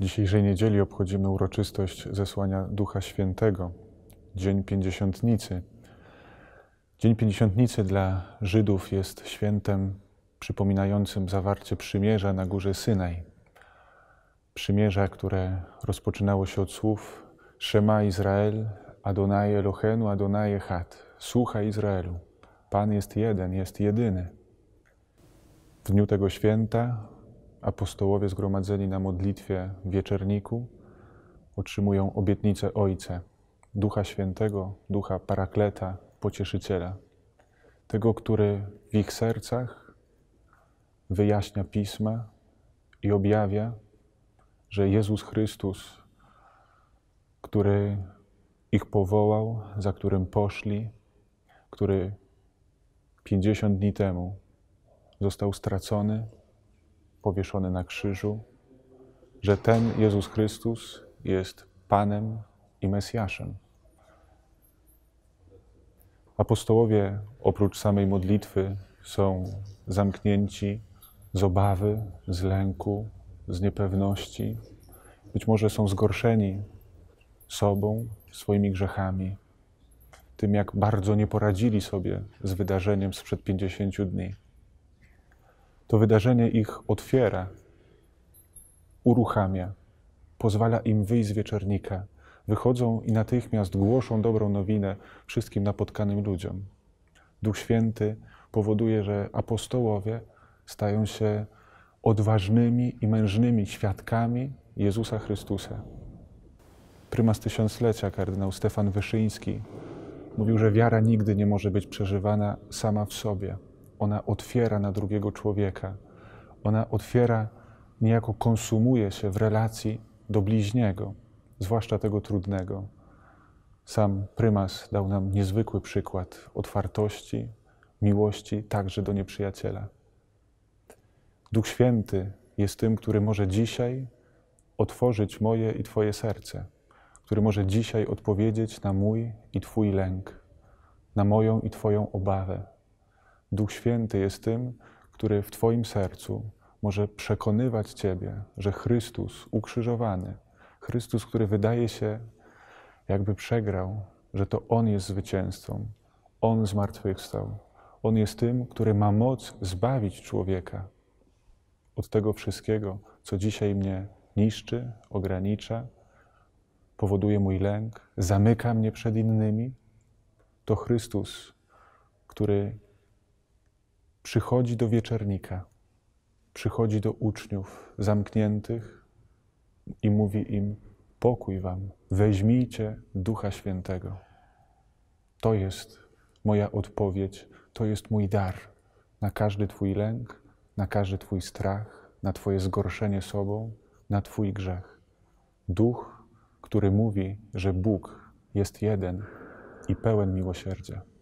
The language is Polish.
Dzisiejszej niedzieli obchodzimy uroczystość zesłania Ducha Świętego, Dzień Pięćdziesiątnicy. Dzień Pięćdziesiątnicy dla Żydów jest świętem przypominającym zawarcie przymierza na górze Synaj. Przymierza, które rozpoczynało się od słów Szema Izrael, Adonai Elohenu, Adonai Echad. Słuchaj Izraelu, Pan jest jeden, jest jedyny. W dniu tego święta apostołowie zgromadzeni na modlitwie w wieczerniku otrzymują obietnicę Ojca, Ducha Świętego, Ducha Parakleta, Pocieszyciela, tego, który w ich sercach wyjaśnia Pisma i objawia, że Jezus Chrystus, który ich powołał, za którym poszli, który 50 dni temu został stracony powieszony na krzyżu, że ten Jezus Chrystus jest Panem i Mesjaszem. Apostołowie oprócz samej modlitwy są zamknięci z obawy, z lęku, z niepewności. Być może są zgorszeni sobą, swoimi grzechami, tym jak bardzo nie poradzili sobie z wydarzeniem sprzed 50 dni. To wydarzenie ich otwiera, uruchamia, pozwala im wyjść z wieczornika. Wychodzą i natychmiast głoszą dobrą nowinę wszystkim napotkanym ludziom. Duch Święty powoduje, że apostołowie stają się odważnymi i mężnymi świadkami Jezusa Chrystusa. Prymas tysiąclecia, kardynał Stefan Wyszyński, mówił, że wiara nigdy nie może być przeżywana sama w sobie ona otwiera na drugiego człowieka, ona otwiera, niejako konsumuje się w relacji do bliźniego, zwłaszcza tego trudnego. Sam prymas dał nam niezwykły przykład otwartości, miłości także do nieprzyjaciela. Duch Święty jest tym, który może dzisiaj otworzyć moje i Twoje serce, który może dzisiaj odpowiedzieć na mój i Twój lęk, na moją i Twoją obawę Duch Święty jest tym, który w Twoim sercu może przekonywać Ciebie, że Chrystus ukrzyżowany, Chrystus, który wydaje się jakby przegrał, że to On jest zwycięzcą, On zmartwychwstał, On jest tym, który ma moc zbawić człowieka od tego wszystkiego, co dzisiaj mnie niszczy, ogranicza, powoduje mój lęk, zamyka mnie przed innymi. To Chrystus, który przychodzi do wieczernika, przychodzi do uczniów zamkniętych i mówi im: Pokój wam, weźmijcie Ducha Świętego. To jest moja odpowiedź, to jest mój dar na każdy Twój lęk, na każdy Twój strach, na Twoje zgorszenie sobą, na Twój grzech. Duch, który mówi, że Bóg jest jeden i pełen miłosierdzia.